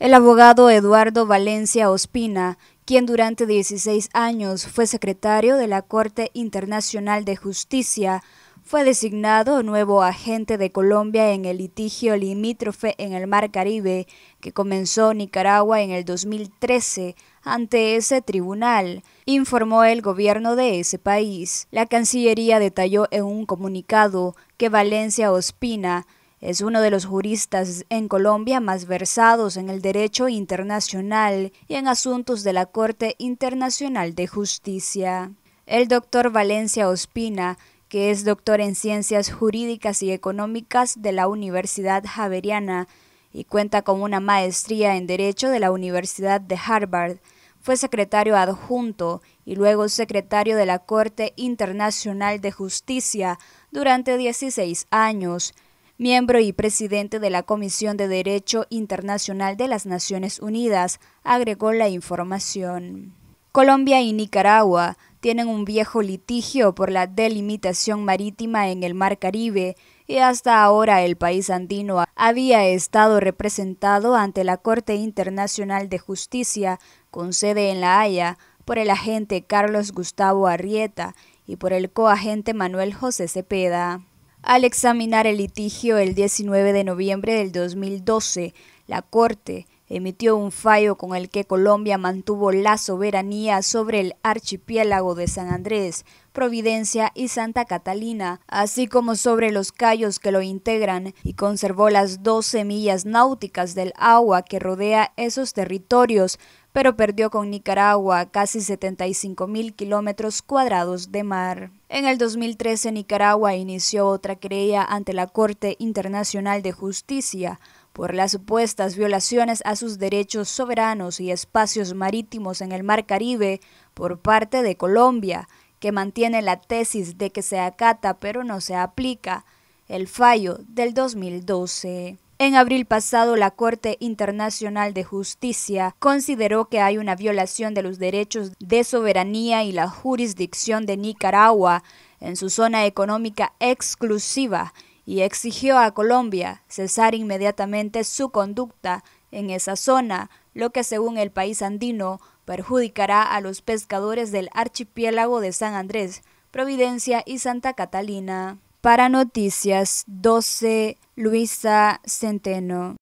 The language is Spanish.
El abogado Eduardo Valencia Ospina, quien durante 16 años fue secretario de la Corte Internacional de Justicia, fue designado nuevo agente de Colombia en el litigio limítrofe en el Mar Caribe que comenzó Nicaragua en el 2013 ante ese tribunal, informó el gobierno de ese país. La Cancillería detalló en un comunicado que Valencia Ospina es uno de los juristas en Colombia más versados en el derecho internacional y en asuntos de la Corte Internacional de Justicia. El doctor Valencia Ospina, que es doctor en Ciencias Jurídicas y Económicas de la Universidad Javeriana y cuenta con una maestría en Derecho de la Universidad de Harvard, fue secretario adjunto y luego secretario de la Corte Internacional de Justicia durante 16 años miembro y presidente de la Comisión de Derecho Internacional de las Naciones Unidas, agregó la información. Colombia y Nicaragua tienen un viejo litigio por la delimitación marítima en el Mar Caribe y hasta ahora el país andino había estado representado ante la Corte Internacional de Justicia, con sede en La Haya, por el agente Carlos Gustavo Arrieta y por el coagente Manuel José Cepeda. Al examinar el litigio el 19 de noviembre del 2012, la Corte emitió un fallo con el que Colombia mantuvo la soberanía sobre el archipiélago de San Andrés, Providencia y Santa Catalina, así como sobre los callos que lo integran, y conservó las 12 millas náuticas del agua que rodea esos territorios, pero perdió con Nicaragua casi 75 mil kilómetros cuadrados de mar. En el 2013 Nicaragua inició otra querella ante la Corte Internacional de Justicia por las supuestas violaciones a sus derechos soberanos y espacios marítimos en el Mar Caribe por parte de Colombia, que mantiene la tesis de que se acata pero no se aplica, el fallo del 2012. En abril pasado, la Corte Internacional de Justicia consideró que hay una violación de los derechos de soberanía y la jurisdicción de Nicaragua en su zona económica exclusiva y exigió a Colombia cesar inmediatamente su conducta en esa zona, lo que según el país andino perjudicará a los pescadores del archipiélago de San Andrés, Providencia y Santa Catalina. Para Noticias 12, Luisa Centeno.